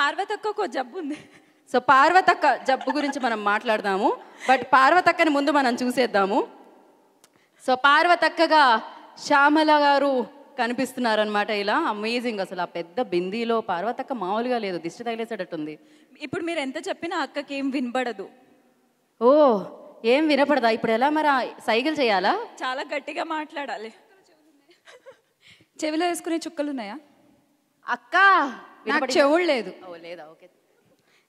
పార్వతక్క ఒక జబ్బు ఉంది సో పార్వతక్క జబ్బు గురించి మనం మాట్లాడదాము బట్ పార్వతక్కని ముందు మనం చూసేద్దాము సో పార్వతక్కగా శ్యామల గారు కనిపిస్తున్నారనమాట ఇలా అమేజింగ్ అసలు ఆ పెద్ద బిందీలో పార్వతక్క మామూలుగా లేదు దిష్టి తగిలేసేటట్టుంది ఇప్పుడు మీరు ఎంత చెప్పినా అక్కకి ఏం వినబడదు ఓ ఏం వినపడదా ఇప్పుడు ఎలా మరి సైకిల్ చేయాలా చాలా గట్టిగా మాట్లాడాలి చెవిలో వేసుకునే చుక్కలు ఉన్నాయా అక్క నాకు చెవుడు లేదు లేదా ఓకే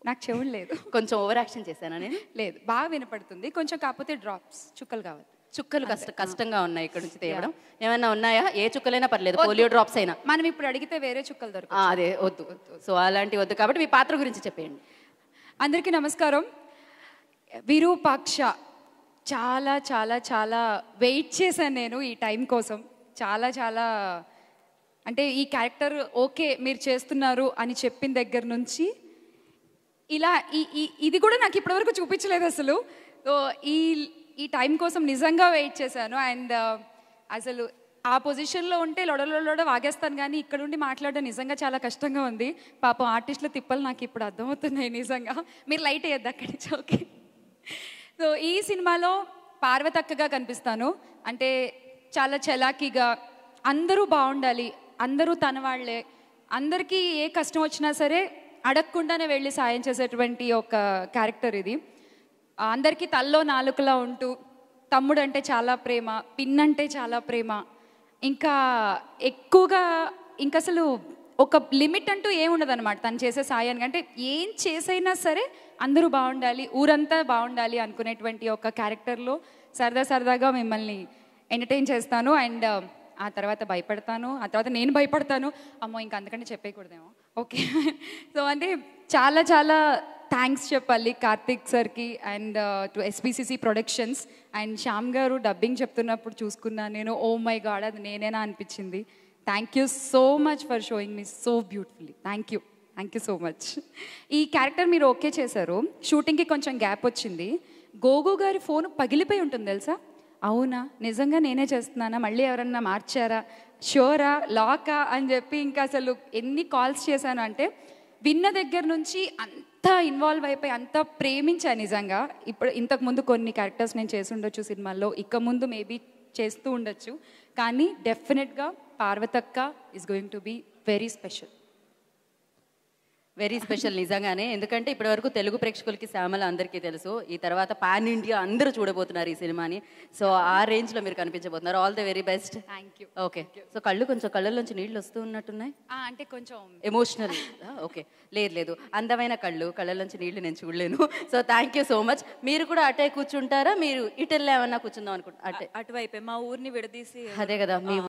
నాకు చెవుడు లేదు కొంచెం ఓవర్ యాక్షన్ చేశానా నేను లేదు బాగా వినపడుతుంది కొంచెం కాకపోతే డ్రాప్స్ చుక్కలు కావాలి చుక్కలు కష్ట కష్టంగా ఉన్నాయి ఇక్కడ నుంచి తేవడం ఏమైనా ఉన్నాయా ఏ చుక్కలైనా పర్లేదు పోలియో డ్రాప్స్ అయినా మనం ఇప్పుడు అడిగితే వేరే చుక్కలు దొరకదు అదే వద్దు సో అలాంటి వద్దు కాబట్టి మీ పాత్ర గురించి చెప్పేయండి అందరికీ నమస్కారం విరూపాక్ష చాలా చాలా చాలా వెయిట్ చేశాను నేను ఈ టైం కోసం చాలా చాలా అంటే ఈ క్యారెక్టర్ ఓకే మీరు చేస్తున్నారు అని చెప్పిన దగ్గర నుంచి ఇలా ఈ ఇది కూడా నాకు ఇప్పటివరకు చూపించలేదు అసలు ఈ ఈ టైం కోసం నిజంగా వెయిట్ చేశాను అండ్ అసలు ఆ పొజిషన్లో ఉంటే లొడలొడ వాగేస్తాను కానీ ఇక్కడ ఉండి మాట్లాడడం నిజంగా చాలా కష్టంగా ఉంది పాపం ఆర్టిస్టుల తిప్పలు నాకు ఇప్పుడు అర్థమవుతున్నాయి నిజంగా మీరు లైట్ వేయద్దు అక్కడి నుంచి ఓకే సో ఈ సినిమాలో పార్వతక్కగా కనిపిస్తాను అంటే చాలా చలాకీగా అందరూ బాగుండాలి అందరూ తన వాళ్ళే అందరికీ ఏ కష్టం వచ్చినా సరే అడగకుండానే వెళ్ళి సాయం చేసేటువంటి ఒక క్యారెక్టర్ ఇది అందరికీ తల్లో నాలుకలా ఉంటూ తమ్ముడు అంటే చాలా ప్రేమ పిన్ అంటే చాలా ప్రేమ ఇంకా ఎక్కువగా ఇంకా అసలు ఒక లిమిట్ అంటూ ఏముండదన్నమాట తను చేసే సాయానికి అంటే ఏం చేసైనా సరే అందరూ బాగుండాలి ఊరంతా బాగుండాలి అనుకునేటువంటి ఒక క్యారెక్టర్లో సరదా సరదాగా మిమ్మల్ని ఎంటర్టైన్ చేస్తాను అండ్ ఆ తర్వాత భయపడతాను ఆ తర్వాత నేను భయపడతాను అమ్మో ఇంక అందుకంటే చెప్పేయకూడదేమో ఓకే సో అంటే చాలా చాలా థ్యాంక్స్ చెప్పాలి కార్తిక్ సార్కి and to SPCC productions and Shyam garu dubbing చెప్తున్నప్పుడు చూసుకున్నాను నేను ఓ మై గాడ్ అది నేనేనా అనిపించింది thank you so much for showing me so beautifully thank you thank you so much ఈ క్యారెక్టర్ మీరు ఓకే చేశారు షూటింగ్కి కొంచెం గ్యాప్ వచ్చింది గోగు గారి ఫోన్ పగిలిపోయి ఉంటుంది తెలుసా అవునా నిజంగా నేనే చేస్తున్నానా మళ్ళీ ఎవరన్నా మార్చారా షోరా లాకా అని చెప్పి ఇంకా అసలు ఎన్ని కాల్స్ చేశాను అంటే విన్న దగ్గర నుంచి అంత ఇన్వాల్వ్ అయిపోయి అంత ప్రేమించాను నిజంగా ఇప్పుడు ఇంతకుముందు కొన్ని క్యారెక్టర్స్ నేను చేసి ఉండొచ్చు సినిమాల్లో ఇక ముందు మేబీ చేస్తూ ఉండొచ్చు కానీ డెఫినెట్గా పార్వతక్క is going to be very special very special నిజంగానే ఎందుకంటే ఇప్పటివరకు తెలుగు ప్రేక్షకులకి శ్యామల అందరికీ తెలుసు ఈ తర్వాత పాన్ ఇండియా అందరూ చూడబోతున్నారు ఈ సినిమాని సో ఆ రేంజ్ లో మీరు కనిపించబోతున్నారు all the very best thank you okay so కళ్ళు కొంచెం కళ్ళ నుంచి నీళ్ళు వస్తూ ఉన్నట్టున్నాయి అంటే కొంచెం ఎమోషనల్ ఓకే ah, లేదు లేదు అందమైన కళ్ళు కళ్ళ నుంచి నీళ్లు నేను చూడలేను so thank you so much మీరు కూడా అటే కూర్చుంటారా మీరు ఇటెల్లా ఏమన్నా కూర్చుందాం అనుకుంటున్నా అటే అటువైపే మా ఊరిని విడదీసి అదే కదా మీ